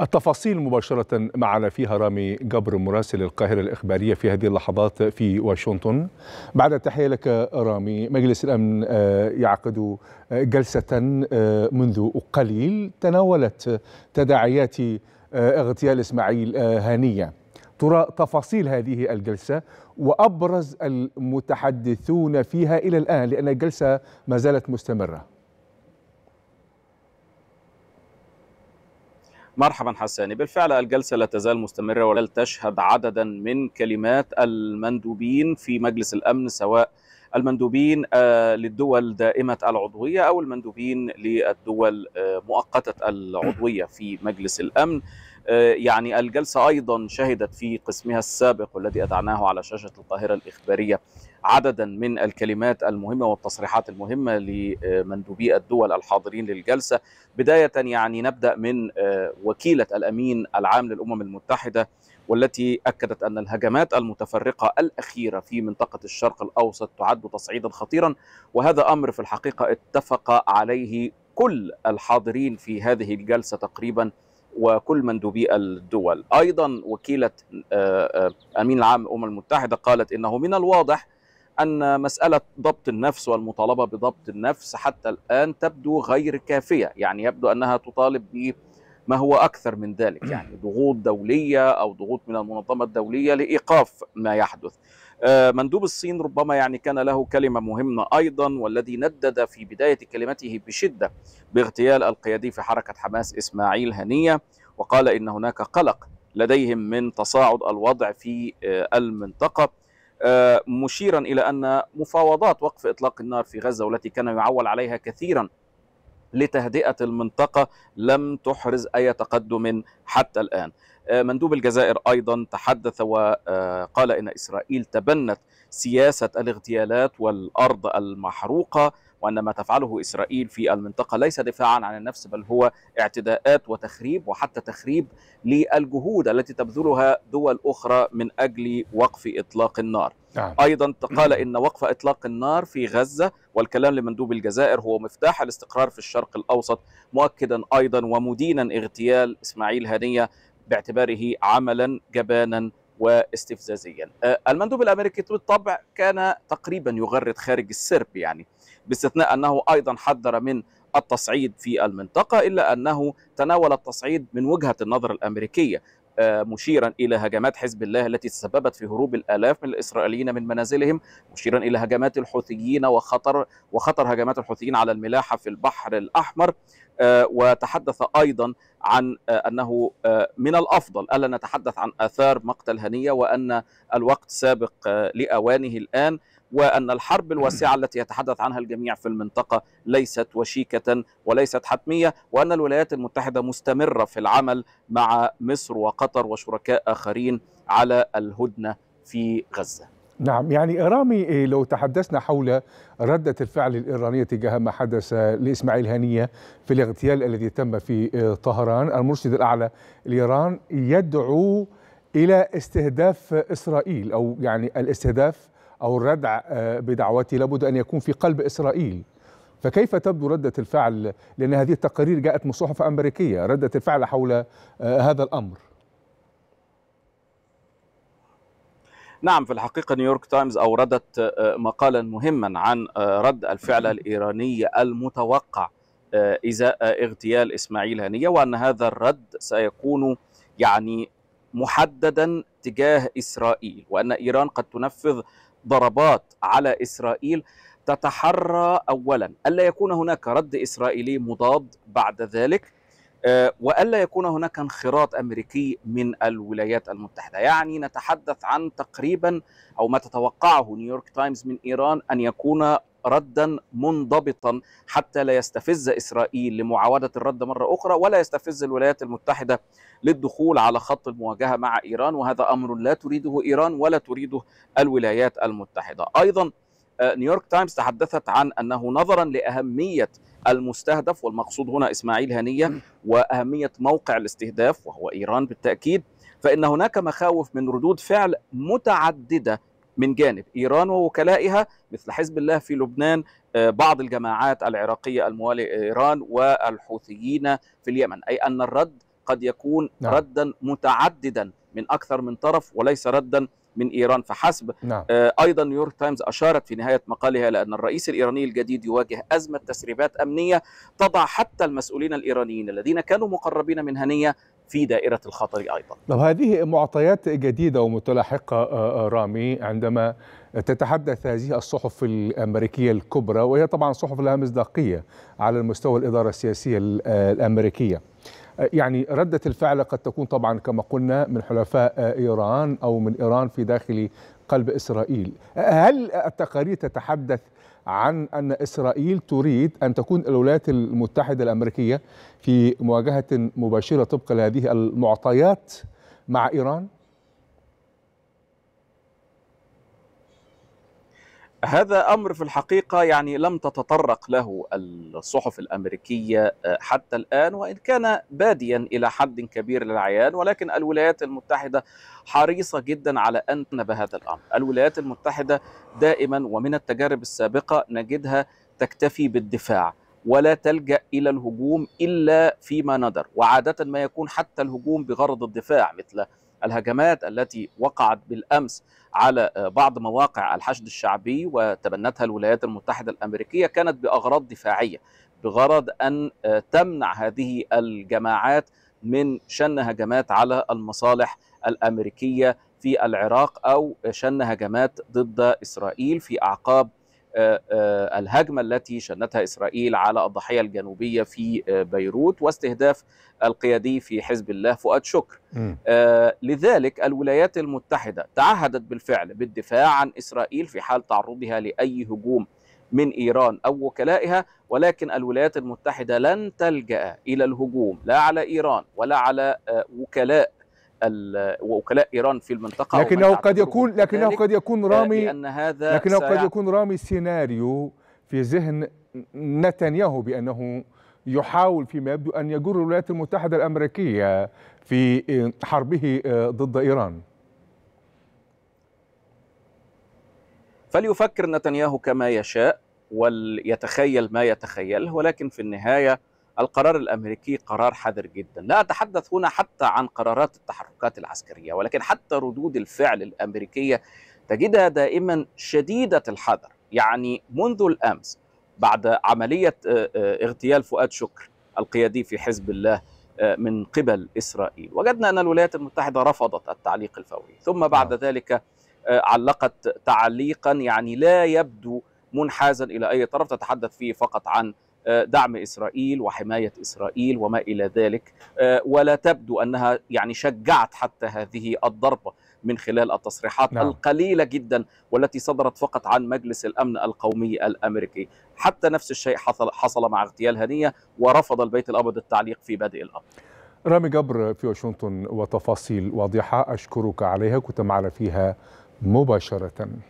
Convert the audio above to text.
التفاصيل مباشرة معنا فيها رامي جبر مراسل القاهرة الإخبارية في هذه اللحظات في واشنطن بعد التحية لك رامي مجلس الأمن آه، يعقد آه، جلسة آه، منذ قليل تناولت تداعيات اغتيال إسماعيل هانية ترى تفاصيل هذه الجلسة وأبرز المتحدثون فيها إلى الآن لأن الجلسة ما زالت مستمرة مرحبا حساني بالفعل الجلسة لا تزال مستمرة ولا تشهد عددا من كلمات المندوبين في مجلس الأمن سواء المندوبين آه، للدول دائمة العضوية أو المندوبين للدول آه، مؤقتة العضوية في مجلس الأمن آه، يعني الجلسة أيضا شهدت في قسمها السابق والذي أدعناه على شاشة القاهرة الإخبارية عددا من الكلمات المهمة والتصريحات المهمة لمندوبي الدول الحاضرين للجلسة بداية يعني نبدأ من آه، وكيلة الأمين العام للأمم المتحدة والتي أكدت أن الهجمات المتفرقة الأخيرة في منطقة الشرق الأوسط تعد تصعيدا خطيرا وهذا أمر في الحقيقة اتفق عليه كل الحاضرين في هذه الجلسة تقريبا وكل مندوبي الدول أيضا وكيلة آه، آه، أمين العام الأمم المتحدة قالت إنه من الواضح أن مسألة ضبط النفس والمطالبة بضبط النفس حتى الآن تبدو غير كافية يعني يبدو أنها تطالب بما ما هو أكثر من ذلك يعني ضغوط دولية أو ضغوط من المنظمة الدولية لإيقاف ما يحدث آه، مندوب الصين ربما يعني كان له كلمة مهمة أيضا والذي ندد في بداية كلمته بشدة باغتيال القيادي في حركة حماس إسماعيل هنية وقال إن هناك قلق لديهم من تصاعد الوضع في آه، المنطقة آه، مشيرا إلى أن مفاوضات وقف إطلاق النار في غزة والتي كان يعول عليها كثيرا لتهدئة المنطقة لم تحرز أي تقدم حتى الآن آه، مندوب الجزائر أيضا تحدث وقال إن إسرائيل تبنت سياسة الاغتيالات والأرض المحروقة وأن ما تفعله إسرائيل في المنطقة ليس دفاعا عن النفس بل هو اعتداءات وتخريب وحتى تخريب للجهود التي تبذلها دول أخرى من أجل وقف إطلاق النار نعم. ايضا قال ان وقف اطلاق النار في غزه والكلام لمندوب الجزائر هو مفتاح الاستقرار في الشرق الاوسط مؤكدا ايضا ومدينا اغتيال اسماعيل هنيه باعتباره عملا جبانا واستفزازيا آه، المندوب الامريكي بالطبع كان تقريبا يغرد خارج السرب يعني باستثناء انه ايضا حذر من التصعيد في المنطقه الا انه تناول التصعيد من وجهه النظر الامريكيه آه، مشيرا إلى هجمات حزب الله التي تسببت في هروب الآلاف من الإسرائيليين من منازلهم مشيرا إلى هجمات الحوثيين وخطر وخطر هجمات الحوثيين على الملاحة في البحر الأحمر آه، وتحدث أيضا عن آه، أنه من الأفضل ألا نتحدث عن آثار مقتل هنية وأن الوقت سابق لأوانه الآن وأن الحرب الواسعة التي يتحدث عنها الجميع في المنطقة ليست وشيكة وليست حتمية وأن الولايات المتحدة مستمرة في العمل مع مصر وقطر وشركاء آخرين على الهدنة في غزة نعم يعني رامي إيه، لو تحدثنا حول ردة الفعل الإيرانية تجاه ما حدث لإسماعيل هنية في الاغتيال الذي تم في إيه، طهران المرشد الأعلى لإيران يدعو إلى استهداف إسرائيل أو يعني الاستهداف أو الردع آه، بدعوته لابد أن يكون في قلب إسرائيل فكيف تبدو ردة الفعل لأن هذه التقارير جاءت من صحف أمريكية ردة الفعل حول آه، هذا الأمر نعم في الحقيقة نيويورك تايمز أوردت آه، مقالا مهما عن رد الفعل الإيراني المتوقع إزاء اغتيال إسماعيل هنية وأن هذا الرد سيكون يعني محددا تجاه إسرائيل وأن إيران قد تنفذ ضربات على إسرائيل تتحرى أولا ألا يكون هناك رد إسرائيلي مضاد بعد ذلك آه، والا يكون هناك انخراط امريكي من الولايات المتحده، يعني نتحدث عن تقريبا او ما تتوقعه نيويورك تايمز من ايران ان يكون ردا منضبطا حتى لا يستفز اسرائيل لمعاوده الرد مره اخرى ولا يستفز الولايات المتحده للدخول على خط المواجهه مع ايران وهذا امر لا تريده ايران ولا تريده الولايات المتحده ايضا نيويورك آه، تايمز تحدثت عن انه نظرا لاهميه المستهدف والمقصود هنا اسماعيل هنيه واهميه موقع الاستهداف وهو ايران بالتاكيد فان هناك مخاوف من ردود فعل متعدده من جانب إيران ووكلائها مثل حزب الله في لبنان آه، بعض الجماعات العراقية الموالية إيران والحوثيين في اليمن أي أن الرد قد يكون نعم. ردا متعددا من أكثر من طرف وليس ردا من إيران فحسب نعم. آه، أيضا نيويورك تايمز أشارت في نهاية مقالها لأن الرئيس الإيراني الجديد يواجه أزمة تسريبات أمنية تضع حتى المسؤولين الإيرانيين الذين كانوا مقربين من هنية في دائرة الخطر أيضا طب نعم، هذه معطيات جديدة ومتلاحقة آه، آه، رامي عندما تتحدث هذه الصحف الأمريكية الكبرى وهي طبعا صحف لها مصداقية على المستوى الإدارة السياسية آه، الأمريكية يعني ردة الفعل قد تكون طبعا كما قلنا من حلفاء إيران أو من إيران في داخل قلب إسرائيل هل التقارير تتحدث عن أن إسرائيل تريد أن تكون الولايات المتحدة الأمريكية في مواجهة مباشرة طبقا لهذه المعطيات مع إيران هذا امر في الحقيقه يعني لم تتطرق له الصحف الامريكيه آه، حتى الان وان كان باديا الى حد كبير للعيان ولكن الولايات المتحده حريصه جدا على ان تنبه هذا الامر. الولايات المتحده دائما ومن التجارب السابقه نجدها تكتفي بالدفاع ولا تلجا الى الهجوم الا فيما ندر وعاده ما يكون حتى الهجوم بغرض الدفاع مثل الهجمات التي وقعت بالامس على آه، بعض مواقع الحشد الشعبي وتبنتها الولايات المتحده الامريكيه كانت باغراض دفاعيه بغرض ان آه، تمنع هذه الجماعات من شن هجمات على المصالح الامريكيه في العراق او شن هجمات ضد اسرائيل في اعقاب آه، آه، الهجمة التي شنتها إسرائيل على الضحية الجنوبية في آه، بيروت واستهداف القيادي في حزب الله فؤاد شكر لذلك الولايات المتحدة تعهدت بالفعل بالدفاع عن إسرائيل في حال تعرضها لأي هجوم من إيران أو وكلائها ولكن الولايات المتحدة لن تلجأ إلى الهجوم لا على إيران ولا على وكلاء وكلاء ايران في المنطقه لكنه قد يكون لكنه قد يكون رامي لأن هذا لكنه قد يكون رامي سيناريو في ذهن نتنياهو بانه يحاول فيما يبدو ان يجر الولايات المتحده الامريكيه في حربه آه، ضد ايران فليفكر نتنياهو كما يشاء وليتخيل ما يتخيله ولكن في النهايه القرار الامريكي قرار حذر جدا، لا اتحدث هنا حتى عن قرارات التحركات العسكريه ولكن حتى ردود الفعل الامريكيه تجدها دائما شديده الحذر، يعني منذ الامس بعد عمليه آه، آه، اغتيال فؤاد شكر القيادي في حزب الله آه، من قبل اسرائيل، وجدنا ان الولايات المتحده رفضت التعليق الفوري، ثم بعد نعم. ذلك علقت تعليقا يعني لا يبدو منحازا الى اي طرف تتحدث فيه فقط عن آه، دعم اسرائيل وحمايه اسرائيل وما الى ذلك آه، ولا تبدو انها يعني شجعت حتى هذه الضربه من خلال التصريحات نعم. القليله جدا والتي صدرت فقط عن مجلس الامن القومي الامريكي حتى نفس الشيء حصل حصل مع اغتيال هنيه ورفض البيت الابيض التعليق في بادئ الامر رامي جبر في واشنطن وتفاصيل واضحه اشكرك عليها كنت معنا فيها مباشره